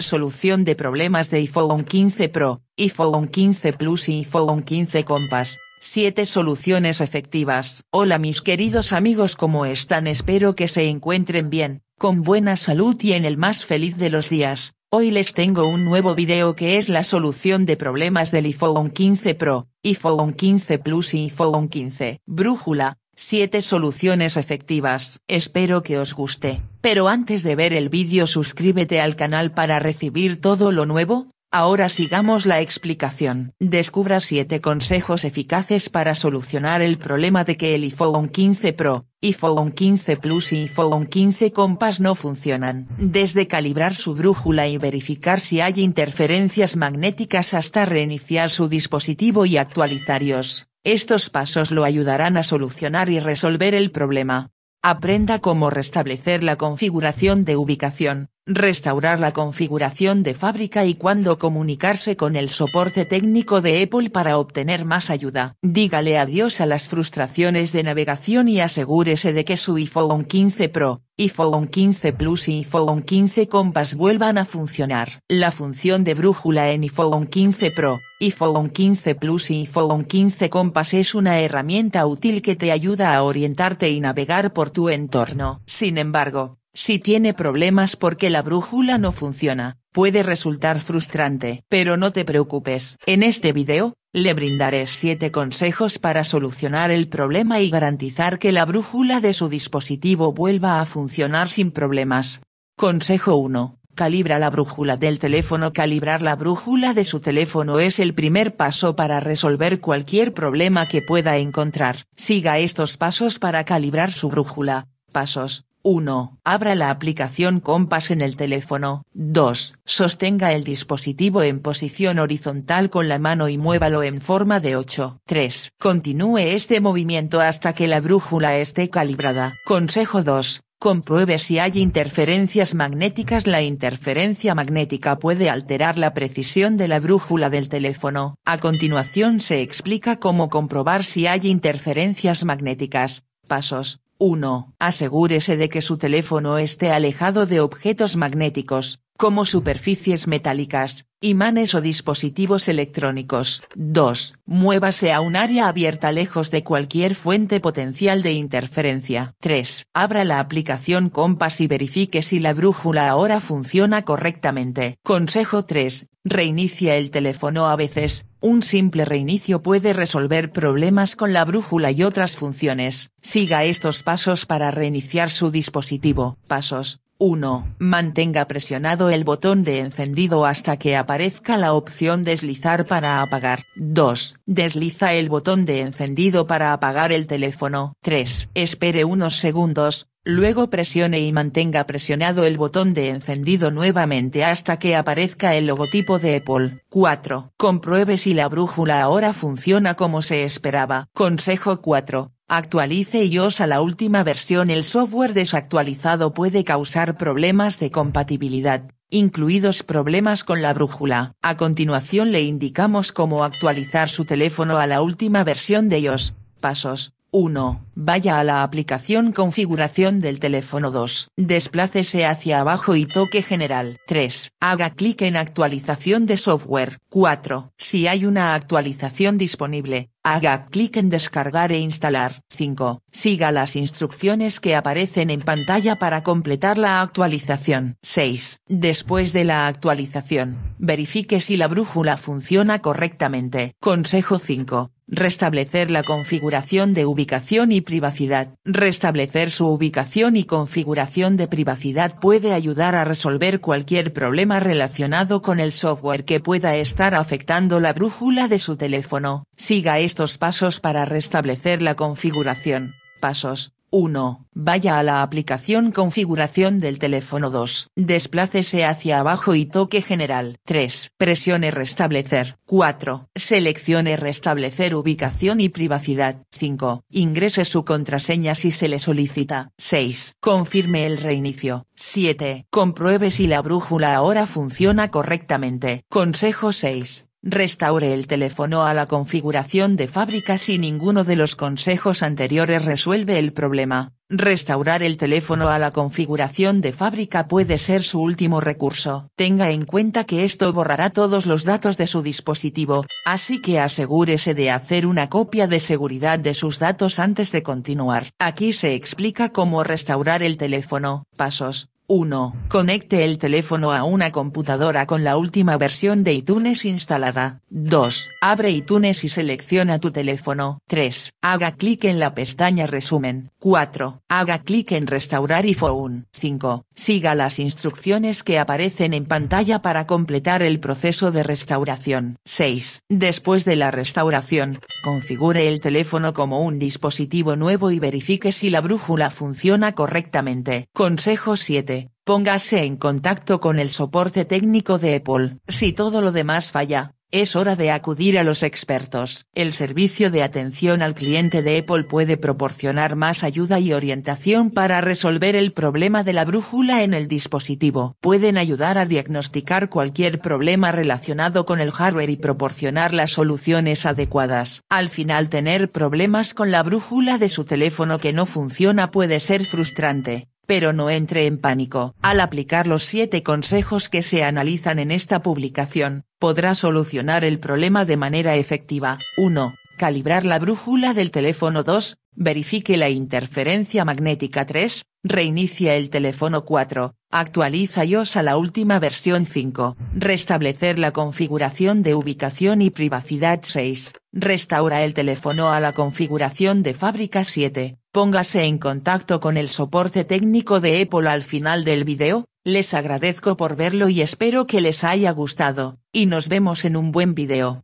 Solución de problemas de iPhone 15 Pro, iPhone 15 Plus y iPhone 15 Compass. 7 soluciones efectivas. Hola mis queridos amigos, ¿cómo están? Espero que se encuentren bien, con buena salud y en el más feliz de los días. Hoy les tengo un nuevo video que es la solución de problemas del iPhone 15 Pro, iPhone 15 Plus y iPhone 15. Brújula, 7 soluciones efectivas. Espero que os guste. Pero antes de ver el vídeo suscríbete al canal para recibir todo lo nuevo, ahora sigamos la explicación. Descubra 7 consejos eficaces para solucionar el problema de que el iPhone 15 Pro, iPhone 15 Plus y iPhone 15 Compass no funcionan. Desde calibrar su brújula y verificar si hay interferencias magnéticas hasta reiniciar su dispositivo y actualizarlos. Estos pasos lo ayudarán a solucionar y resolver el problema. Aprenda cómo restablecer la configuración de ubicación, restaurar la configuración de fábrica y cuándo comunicarse con el soporte técnico de Apple para obtener más ayuda. Dígale adiós a las frustraciones de navegación y asegúrese de que su iPhone 15 Pro iPhone 15 Plus y iPhone 15 Compass vuelvan a funcionar. La función de brújula en iPhone 15 Pro, iPhone 15 Plus y iPhone 15 Compass es una herramienta útil que te ayuda a orientarte y navegar por tu entorno. Sin embargo, si tiene problemas porque la brújula no funciona, puede resultar frustrante. Pero no te preocupes. En este video, le brindaré siete consejos para solucionar el problema y garantizar que la brújula de su dispositivo vuelva a funcionar sin problemas. Consejo 1. Calibra la brújula del teléfono. Calibrar la brújula de su teléfono es el primer paso para resolver cualquier problema que pueda encontrar. Siga estos pasos para calibrar su brújula. Pasos. 1. Abra la aplicación Compass en el teléfono. 2. Sostenga el dispositivo en posición horizontal con la mano y muévalo en forma de 8. 3. Continúe este movimiento hasta que la brújula esté calibrada. Consejo 2. Compruebe si hay interferencias magnéticas. La interferencia magnética puede alterar la precisión de la brújula del teléfono. A continuación se explica cómo comprobar si hay interferencias magnéticas. Pasos. 1. Asegúrese de que su teléfono esté alejado de objetos magnéticos, como superficies metálicas, Imanes o dispositivos electrónicos. 2. Muévase a un área abierta lejos de cualquier fuente potencial de interferencia. 3. Abra la aplicación Compass y verifique si la brújula ahora funciona correctamente. Consejo 3. Reinicia el teléfono a veces, un simple reinicio puede resolver problemas con la brújula y otras funciones. Siga estos pasos para reiniciar su dispositivo. Pasos. 1. Mantenga presionado el botón de encendido hasta que aparezca la opción deslizar para apagar. 2. Desliza el botón de encendido para apagar el teléfono. 3. Espere unos segundos, luego presione y mantenga presionado el botón de encendido nuevamente hasta que aparezca el logotipo de Apple. 4. Compruebe si la brújula ahora funciona como se esperaba. Consejo 4. Actualice iOS a la última versión El software desactualizado puede causar problemas de compatibilidad, incluidos problemas con la brújula. A continuación le indicamos cómo actualizar su teléfono a la última versión de iOS. Pasos. 1 vaya a la aplicación Configuración del teléfono 2. Desplácese hacia abajo y toque General. 3. Haga clic en Actualización de software. 4. Si hay una actualización disponible, haga clic en Descargar e instalar. 5. Siga las instrucciones que aparecen en pantalla para completar la actualización. 6. Después de la actualización, verifique si la brújula funciona correctamente. Consejo 5. Restablecer la configuración de ubicación y privacidad. Restablecer su ubicación y configuración de privacidad puede ayudar a resolver cualquier problema relacionado con el software que pueda estar afectando la brújula de su teléfono. Siga estos pasos para restablecer la configuración. Pasos. 1. Vaya a la aplicación Configuración del teléfono 2. Desplácese hacia abajo y toque General. 3. Presione Restablecer. 4. Seleccione Restablecer ubicación y privacidad. 5. Ingrese su contraseña si se le solicita. 6. Confirme el reinicio. 7. Compruebe si la brújula ahora funciona correctamente. Consejo 6 restaure el teléfono a la configuración de fábrica si ninguno de los consejos anteriores resuelve el problema. Restaurar el teléfono a la configuración de fábrica puede ser su último recurso. Tenga en cuenta que esto borrará todos los datos de su dispositivo, así que asegúrese de hacer una copia de seguridad de sus datos antes de continuar. Aquí se explica cómo restaurar el teléfono. Pasos. 1. Conecte el teléfono a una computadora con la última versión de iTunes instalada. 2. Abre iTunes y selecciona tu teléfono. 3. Haga clic en la pestaña Resumen. 4. Haga clic en Restaurar iPhone. 5. Siga las instrucciones que aparecen en pantalla para completar el proceso de restauración. 6. Después de la restauración, configure el teléfono como un dispositivo nuevo y verifique si la brújula funciona correctamente. Consejo 7 póngase en contacto con el soporte técnico de Apple. Si todo lo demás falla, es hora de acudir a los expertos. El servicio de atención al cliente de Apple puede proporcionar más ayuda y orientación para resolver el problema de la brújula en el dispositivo. Pueden ayudar a diagnosticar cualquier problema relacionado con el hardware y proporcionar las soluciones adecuadas. Al final tener problemas con la brújula de su teléfono que no funciona puede ser frustrante pero no entre en pánico. Al aplicar los siete consejos que se analizan en esta publicación, podrá solucionar el problema de manera efectiva. 1. Calibrar la brújula del teléfono 2 verifique la interferencia magnética 3, reinicia el teléfono 4, actualiza iOS a la última versión 5, restablecer la configuración de ubicación y privacidad 6, restaura el teléfono a la configuración de fábrica 7, póngase en contacto con el soporte técnico de Apple al final del video, les agradezco por verlo y espero que les haya gustado, y nos vemos en un buen video.